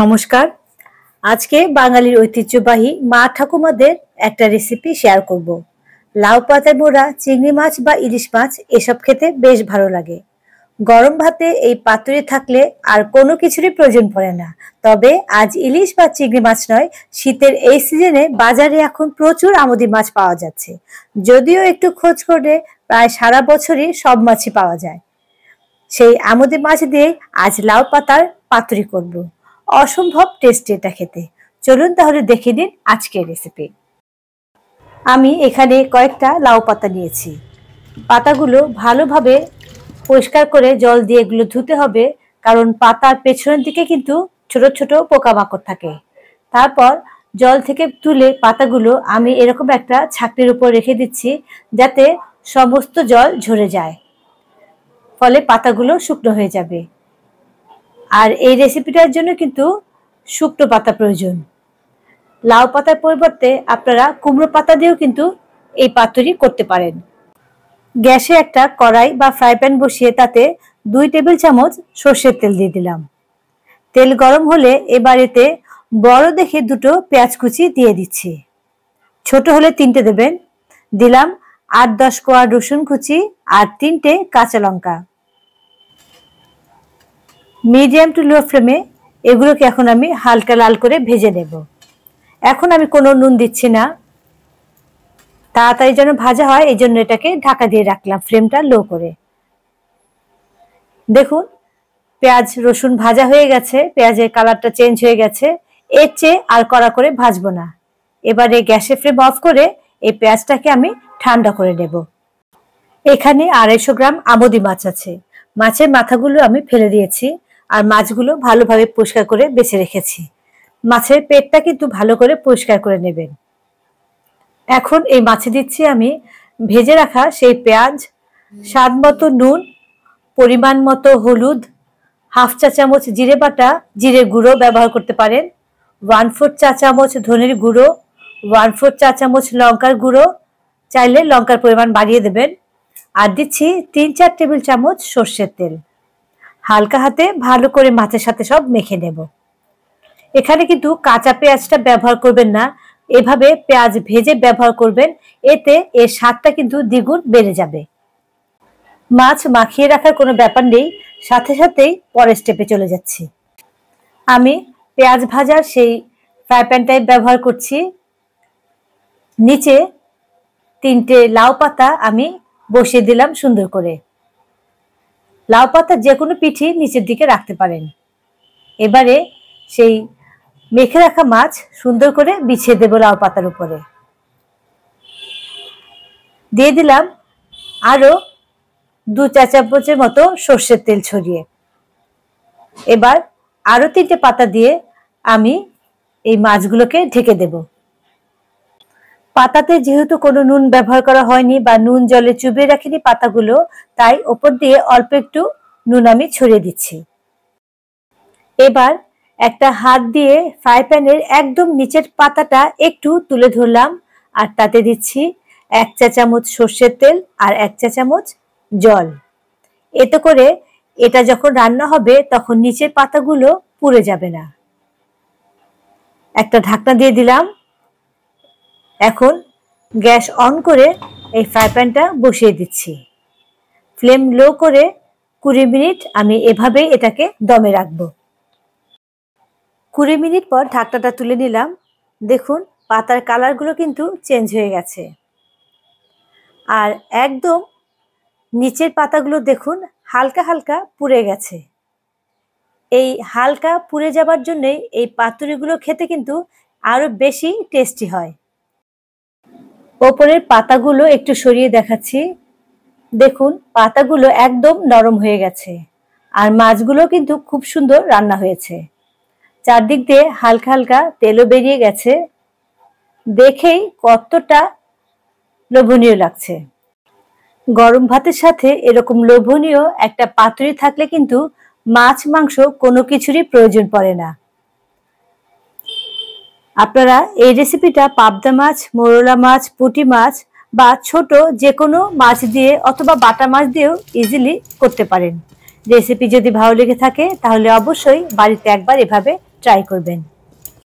নমস্কার আজকে বাঙালির ঐতিহ্যবাহী মা ঠাকুমাদের একটা রেসিপি শেয়ার করব। লাউ পাতায় মোড়া চিংড়ি মাছ বা ইলিশ মাছ এসব খেতে বেশ ভালো লাগে গরম ভাতে এই পাতুরি থাকলে আর কোনো কিছুরই প্রয়োজন পড়ে না তবে আজ ইলিশ বা চিংড়ি মাছ নয় শীতের এই সিজনে বাজারে এখন প্রচুর আমদি মাছ পাওয়া যাচ্ছে যদিও একটু খোঁজ করে প্রায় সারা বছরই সব মাছই পাওয়া যায় সেই আমদি মাছ দিয়ে আজ লাউ পাতার পাতুরি করবো অসম্ভব টেস্ট এটা খেতে চলুন তাহলে দেখে নিন আজকের রেসিপি আমি এখানে কয়েকটা লাউ পাতা নিয়েছি পাতাগুলো ভালোভাবে পরিষ্কার করে জল দিয়ে এগুলো ধুতে হবে কারণ পাতার পেছনের দিকে কিন্তু ছোট ছোট পোকামাকড় থাকে তারপর জল থেকে তুলে পাতাগুলো আমি এরকম একটা ছাকনির উপর রেখে দিচ্ছি যাতে সমস্ত জল ঝরে যায় ফলে পাতাগুলো শুকনো হয়ে যাবে আর এই রেসিপিটার জন্য কিন্তু শুকনো পাতা প্রয়োজন লাউ পাতার পরিবর্তে আপনারা কুমড়ো পাতা দিয়েও কিন্তু এই পাতুরি করতে পারেন গ্যাসে একটা কড়াই বা ফ্রাই প্যান বসিয়ে তাতে দুই টেবিল চামচ সর্ষের তেল দিয়ে দিলাম তেল গরম হলে এবার এতে বড় দেখে দুটো পেঁয়াজ কুচি দিয়ে দিচ্ছি ছোট হলে তিনটে দেবেন দিলাম আট দশ কোয়া রসুন কুচি আর তিনটে কাঁচা লঙ্কা মিডিয়াম টু লো ফ্লেমে এগুলোকে এখন আমি হালকা লাল করে ভেজে নেব এখন আমি কোনো নুন দিচ্ছি না তাড়াতাড়ি যেন ভাজা হয় এই জন্য এটাকে ঢাকা দিয়ে রাখলাম ফ্লেমটা লো করে দেখুন পেঁয়াজ রসুন ভাজা হয়ে গেছে পেঁয়াজের কালারটা চেঞ্জ হয়ে গেছে এর চেয়ে আর কড়া করে ভাজবো না এবারে গ্যাসে ফ্লেম অফ করে এই পেঁয়াজটাকে আমি ঠান্ডা করে নেব এখানে আড়াইশো গ্রাম আমদি মাছ আছে মাছের মাথাগুলো আমি ফেলে দিয়েছি আর মাছগুলো ভালোভাবে পরিষ্কার করে বেছে রেখেছি মাছের পেটটা কিন্তু ভালো করে পরিষ্কার করে নেবেন এখন এই মাছে দিচ্ছি আমি ভেজে রাখা সেই পেঁয়াজ স্বাদ মতো নুন পরিমাণ মতো হলুদ হাফ চা চামচ জিরে বাটা জিরে গুঁড়ো ব্যবহার করতে পারেন ওয়ান ফোর চা চামচ ধনের গুঁড়ো ওয়ান ফোর চা চামচ লঙ্কার গুঁড়ো চাইলে লঙ্কার পরিমাণ বাড়িয়ে দেবেন আর দিচ্ছি তিন চার টেবিল চামচ সর্ষের তেল হালকা হাতে ভালো করে মাছের সাথে সব মেখে নেব এখানে কিন্তু কাঁচা পেঁয়াজটা ব্যবহার করবেন না এভাবে পেঁয়াজ ভেজে ব্যবহার করবেন এতে এর স্বাদটা কিন্তু দ্বিগুণ বেড়ে যাবে মাছ মাখিয়ে রাখার কোনো ব্যাপার নেই সাথে সাথেই পরের স্টেপে চলে যাচ্ছি আমি পেঁয়াজ ভাজার সেই ফ্রাই প্যানটাই ব্যবহার করছি নিচে তিনটে লাউ পাতা আমি বসিয়ে দিলাম সুন্দর করে লাউ পাতার যে কোনো পিঠি নিচের দিকে রাখতে পারেন এবারে সেই মেখে রাখা মাছ সুন্দর করে বিছিয়ে দেব লাউ পাতার উপরে দিয়ে দিলাম আরও দু চা চামচের মতো সর্ষের তেল ছড়িয়ে এবার আরও তিনটে পাতা দিয়ে আমি এই মাছগুলোকে ঢেকে দেবো পাতাতে যেহেতু কোনো নুন ব্যবহার করা হয়নি বা নুন জলে চুবিয়ে রাখিনি পাতাগুলো তাই ওপর দিয়ে অল্প একটু নুন আমি ছড়িয়ে দিচ্ছি এবার একটা হাত দিয়ে ফ্রাই প্যানের একদম নিচের পাতাটা একটু তুলে ধরলাম আর তাতে দিচ্ছি এক চা চামচ সর্ষের তেল আর এক চা চামচ জল এতে করে এটা যখন রান্না হবে তখন নিচের পাতাগুলো পুড়ে যাবে না একটা ঢাকনা দিয়ে দিলাম এখন গ্যাস অন করে এই ফ্রাই প্যানটা বসিয়ে দিচ্ছি ফ্লেম লো করে কুড়ি মিনিট আমি এভাবেই এটাকে দমে রাখবো কুড়ি মিনিট পর ঢাকটাটা তুলে নিলাম দেখুন পাতার কালারগুলো কিন্তু চেঞ্জ হয়ে গেছে আর একদম নিচের পাতাগুলো দেখুন হালকা হালকা পুড়ে গেছে এই হালকা পুড়ে যাবার জন্যে এই পাতুরিগুলো খেতে কিন্তু আরও বেশি টেস্টি হয় ওপরের পাতাগুলো একটু সরিয়ে দেখাচ্ছি দেখুন পাতাগুলো একদম নরম হয়ে গেছে আর মাছগুলো কিন্তু খুব সুন্দর রান্না হয়েছে চারদিক দিয়ে হালকা হালকা তেলও বেরিয়ে গেছে দেখেই কতটা লোভনীয় লাগছে গরম ভাতের সাথে এরকম লোভনীয় একটা পাতুরি থাকলে কিন্তু মাছ মাংস কোনো কিছুরই প্রয়োজন পড়ে না আপনারা এই রেসিপিটা পাবদা মাছ মোরলা মাছ পুটি মাছ বা ছোট যে কোনো মাছ দিয়ে অথবা বাটা মাছ দিয়েও ইজিলি করতে পারেন রেসিপি যদি ভালো লেগে থাকে তাহলে অবশ্যই বাড়িতে একবার এভাবে ট্রাই করবেন